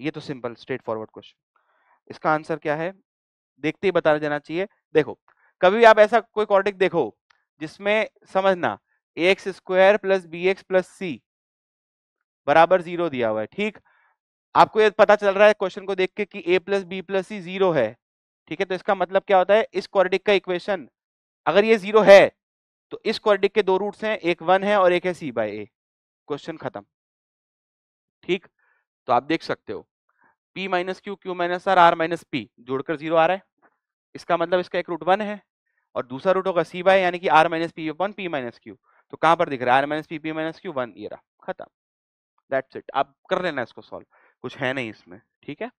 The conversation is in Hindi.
ये तो सिंपल स्ट्रेट फॉरवर्ड क्वेश्चन इसका आंसर क्या है देखते ही बता देना चाहिए देखो कभी आप ऐसा कोई कॉर्डिक देखो जिसमें समझना x square plus B x plus C बराबर जीरो दिया हुआ है ठीक आपको ये पता चल रहा है क्वेश्चन को देख के कि A plus B plus C zero है ठीक है तो इसका मतलब क्या होता है इस क्वारिटिक का इक्वेशन अगर ये जीरो है तो इस क्वारिटिक के दो रूट्स हैं एक वन है और एक है सी बाय क्वेश्चन खत्म ठीक तो आप देख सकते हो P minus Q Q minus R R minus P जोड़कर जीरो आ रहा है इसका मतलब इसका एक रूट वन है और दूसरा रूट होगा सी बाय यानी कि R minus P one P minus Q तो कहाँ पर दिख रहा है R minus P P minus Q one ये रहा खत्म दैट्स इट आप कर लेना इसको सॉल्व कुछ है नहीं इसमें ठीक है